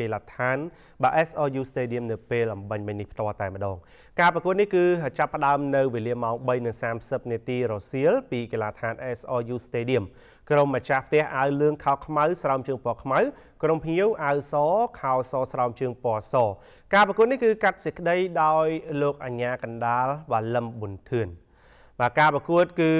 កីឡដ្ឋានបាទ SOU Stadium នៅពេលអំបញ្ញមិញនេះផ្ទាល់តែម្ដងការប្រកួតនេះគឺចាប់ផ្ដើមនៅវេលាម៉ោង3:30នាទីរសៀលពីកីឡដ្ឋាន SOU Stadium ក្រុមម្ចាស់ផ្ទះអាវលឿងខោខ្មៅស្រោមជើងពណ៌ខ្មៅក្រុមភៀវអាវសខោសស្រោមជើងពណ៌សការប្រកួតនេះគឺកាត់សេចក្តីដោយ លោកអញ្ញាកណ្ដាលវ៉ាលឹមប៊ុនធឿនបាទការប្រកួតគឺ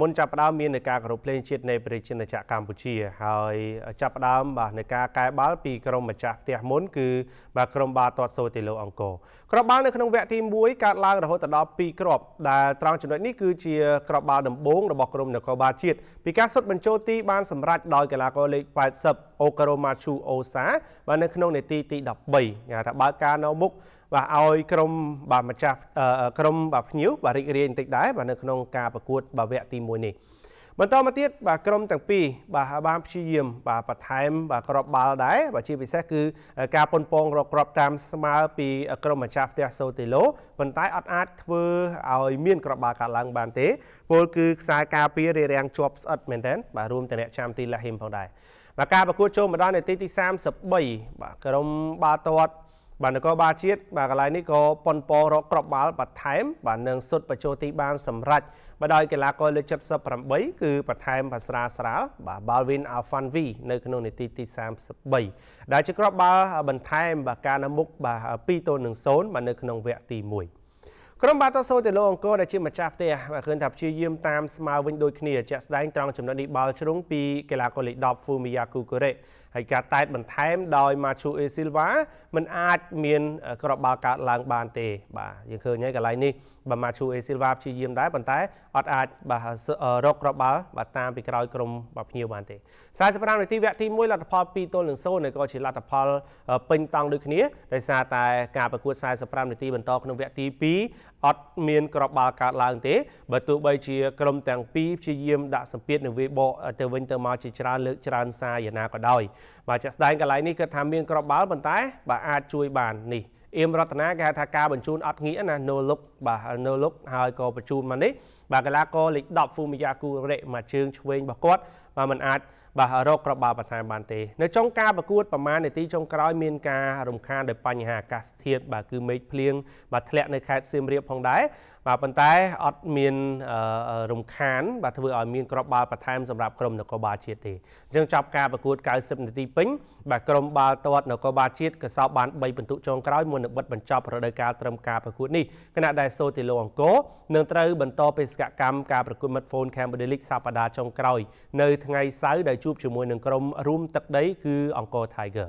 មុនចាប់ផ្ដើមមាននៃការគោរពភ្លេងជាតិនៃប្រជាជាតិកម្ពុជាហើយចាប់ផ្ដើមបាទនៃការកែបាល់ពីក្រុមម្ចាស់ផ្ទះមុនគឺបាទក្រុមបាល់ទាត់សូទីឡូអង្គរគ្រាប់បាល់នៅក្នុងវគ្គទី1កើតឡើងរហូតដល់2គ្រាប់ដែលត្រង់ចំណុចនេះគឺជាគ្រាប់បាល់ដំបូងរបស់ក្រុមនគរបាលជាតិពីការសុទ្ធបញ្ចូលទីបានសម្រេចដោយកីឡាករលេខ80អូការ៉ូម៉ាឈូអូសាបាទនៅក្នុងនាទីទី13គេថាបើការនៅមុខបាទឲ្យក្រុមបាទម្ចាស់ក្រុមបាទភ្ញៀវបាទរីករាយបន្តិចដែរបាទនៅក្នុងការប្រកួត បាទវគ្គទី1នេះបន្តមកទៀតបាទក្រុមទាំងពីរបាទបានព្យាយាមបាទបន្ថែមបាទក្របបាល់ដែរបាទជាពិសេសគឺការប៉ុនប៉ងរកក្របតាមស្មើពីក្រុមម្ចាស់ផ្ទះសូតេឡូប៉ុន្តែអត់អាចធ្វើឲ្យមានក្របបាល់កើតឡើងបានទេពលគឺខ្សែការពាររារាំងជាប់ស្អិតមែនទែនបាទរួមទាំងអ្នកចាំទីឡាហ៊ីមផងដែរបាទការប្រកួតចូលមកដល់នាទីទី33បាទក្រុមបាល់ទាត់បាទនគរបាលជាតិបាទកន្លែងនេះក៏ប៉ុនប៉ងរកក្របបាល់បន្ថែមបាទនឹងសុទ្ធបញ្ចូលទីបានសម្រាប់បាទដោយ កីឡាករលើ78គឺបន្ថែមបាស្រាស្រាលបាទ Balvin Alfanvi នៅក្នុងនាទីទី33ដែលជាក្របបាល់បន្ថែមបាទការណាមុខបាទ2ទល់នឹង0បាទនៅក្នុងវគ្គទី1ក្រុមបាតសូទៅលោកអង្គរដែលជាម្ចាស់ផ្ទះបាទឃើញថាព្យាយាមតាមស្មើវិញដូចគ្នាជាក់ស្ដែងត្រង់ចំណុចនេះបាល់ជ្រុងពីកីឡាករលេខ10 Fumiya Kukure ហើយការតែតបន្ថែមដោយ Machu E Silva มันអាចមានក្របបាល់កើតឡើងបានទេបាទយើងឃើញហើយកន្លែងនេះបាទ Machu E Silva ព្យាយាមដែរប៉ុន្តែអត់អាចបាទរកក្របបាល់បាទតាមពីក្រោយក្រុមបាទភ្នៀវបានទេ45នាទីវគ្គទី1លទ្ធផល2ទល់នឹង0នៅក៏ជាលទ្ធផលពេញតង់ដូចគ្នាដោយសារតែការប្រកួត45នាទីបន្តក្នុងវគ្គទី2អត់មានក្របបាល់កើតឡើងទេបើទោះបីជាក្រុមទាំងពីរព្យាយាមដាក់សម្ពាធនៅវាបកទៅវិញទៅមកជាច្រើនលើកច្រើនសារយ៉ាងណាក៏ដោយបាទជាក់ស្ដែងកន្លែងនេះគឺថាមានក្របបាល់ប៉ុន្តែបាទអាចជួយបាននេះអៀមរតនាគេហៅថាការបញ្ជូនអត់ងាកណា no look បាទ no look ហើយក៏បញ្ជូនមកនេះបាទកីឡាករលេខ10 Fumiya Kure មួយជើងឆ្វេងរបស់គាត់បាទមិនអាចបាទរោគក្របបាល់បន្ថែមបានទេនៅចុងការប្រកួតប្រមាណនាទីចុងក្រោយមានការរំខានដោយបញ្ហាអាកាសធាតុបាទគឺមេឃភ្លៀងបាទធ្លាក់នៅខេត្តសៀមរាបផងដែរបាទប៉ុន្តែអត់មានរំខានបាទធ្វើឲ្យមានក្របបាល់បន្ថែមសម្រាប់ក្រុមនគរបាលជាតិទេអញ្ចឹងចាប់ការប្រកួត90នាទីពេញបាទក្រុមបាល់ទាត់នគរបាលជាតិក៏សោបបាន3ពិន្ទុចុងក្រោយមុននឹងបិទបញ្ចប់រដូវកាលត្រឹមការប្រកួតនេះគណៈដែលសូទីឡូអង្គរនឹងត្រូវបន្តបេសស្កកម្មការប្រគំមិត្ត Phone Cambodia League សប្តាហ៍ចុងក្រោយ នៅថ្ងៃសៅរ៍ដែលជួបជាមួយនឹងក្រុម រួមទឹកដី គឺអង្គរ Tiger